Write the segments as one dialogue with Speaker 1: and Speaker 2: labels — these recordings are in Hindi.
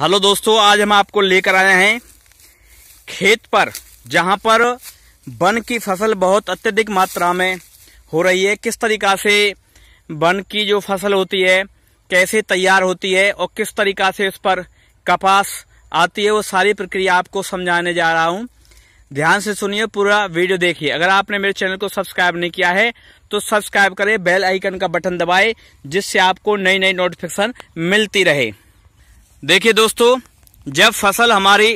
Speaker 1: हेलो दोस्तों आज हम आपको लेकर आए हैं खेत पर जहां पर वन की फसल बहुत अत्यधिक मात्रा में हो रही है किस तरीका से वन की जो फसल होती है कैसे तैयार होती है और किस तरीका से इस पर कपास आती है वो सारी प्रक्रिया आपको समझाने जा रहा हूं ध्यान से सुनिए पूरा वीडियो देखिए अगर आपने मेरे चैनल को सब्सक्राइब नहीं किया है तो सब्सक्राइब करें बेल आइकन का बटन दबाएं जिससे आपको नई नई नोटिफिकेशन मिलती रहे देखिए दोस्तों जब फसल हमारी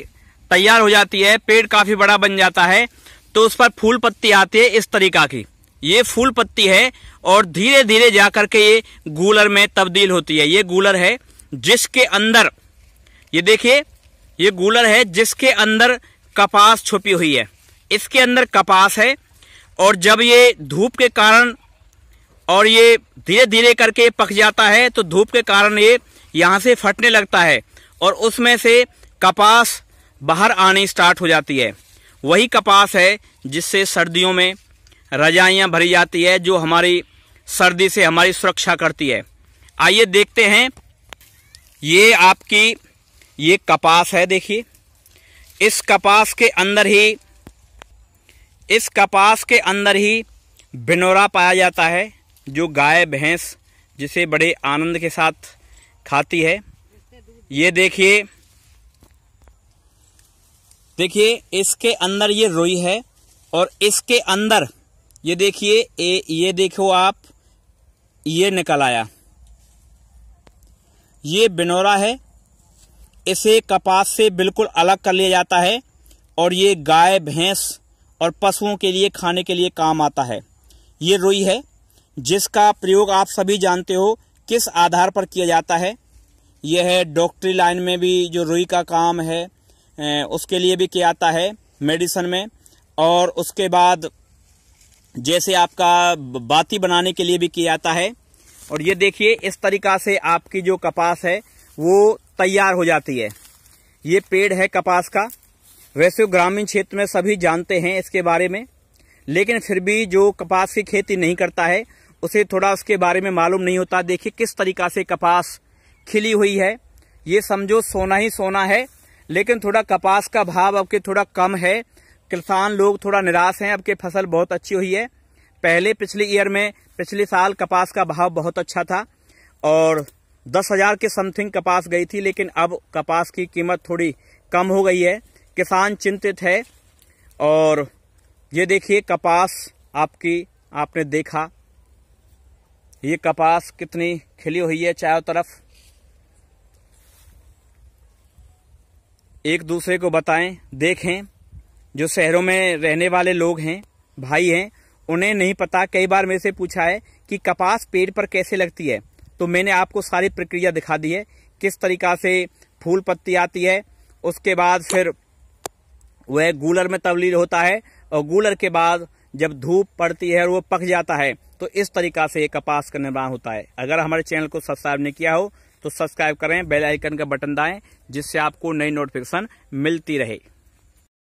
Speaker 1: तैयार हो जाती है पेड़ काफी बड़ा बन जाता है तो उस पर फूल पत्ती आती है इस तरीका की ये फूल पत्ती है और धीरे धीरे जा करके ये गूलर में तब्दील होती है ये गूलर है जिसके अंदर ये देखिए ये गूलर है जिसके अंदर कपास छुपी हुई है इसके अंदर कपास है और जब ये धूप के कारण और ये धीरे धीरे करके पक जाता है तो धूप के कारण ये यहाँ से फटने लगता है और उसमें से कपास बाहर आने स्टार्ट हो जाती है वही कपास है जिससे सर्दियों में रजाइयाँ भरी जाती है जो हमारी सर्दी से हमारी सुरक्षा करती है आइए देखते हैं ये आपकी ये कपास है देखिए इस कपास के अंदर ही इस कपास के अंदर ही बिनोरा पाया जाता है जो गाय भैंस जिसे बड़े आनंद के साथ खाती है ये देखिए देखिए इसके अंदर ये रोई है और इसके अंदर ये देखिए ये, देखो आप ये निकल आया ये बिनोरा है इसे कपास से बिल्कुल अलग कर लिया जाता है और ये गाय भैंस और पशुओं के लिए खाने के लिए काम आता है ये रोई है जिसका प्रयोग आप सभी जानते हो किस आधार पर किया जाता है यह है डॉक्टरी लाइन में भी जो रुई का काम है उसके लिए भी किया जाता है मेडिसन में और उसके बाद जैसे आपका बाती बनाने के लिए भी किया जाता है और ये देखिए इस तरीका से आपकी जो कपास है वो तैयार हो जाती है ये पेड़ है कपास का वैसे ग्रामीण क्षेत्र में सभी जानते हैं इसके बारे में लेकिन फिर भी जो कपास की खेती नहीं करता है उसे थोड़ा उसके बारे में मालूम नहीं होता देखिए किस तरीका से कपास खिली हुई है ये समझो सोना ही सोना है लेकिन थोड़ा कपास का भाव अब के थोड़ा कम है किसान लोग थोड़ा निराश हैं अब के फसल बहुत अच्छी हुई है पहले पिछले ईयर में पिछले साल कपास का भाव बहुत अच्छा था और दस हजार के समथिंग कपास गई थी लेकिन अब कपास की कीमत थोड़ी कम हो गई है किसान चिंतित है और ये देखिए कपास आपकी आपने देखा ये कपास कितनी खिली हुई है चारों तरफ एक दूसरे को बताएं देखें जो शहरों में रहने वाले लोग हैं भाई हैं उन्हें नहीं पता कई बार मेरे से पूछा है कि कपास पेड़ पर कैसे लगती है तो मैंने आपको सारी प्रक्रिया दिखा दी है किस तरीका से फूल पत्ती आती है उसके बाद फिर वह गूलर में तब्लील होता है और गूलर के बाद जब धूप पड़ती है और वो पक जाता है तो इस तरीका से ये कपास का निर्माण होता है अगर हमारे चैनल को सब्सक्राइब नहीं किया हो तो सब्सक्राइब करें बेल आइकन का बटन दाएं जिससे आपको नई नोटिफिकेशन मिलती रहे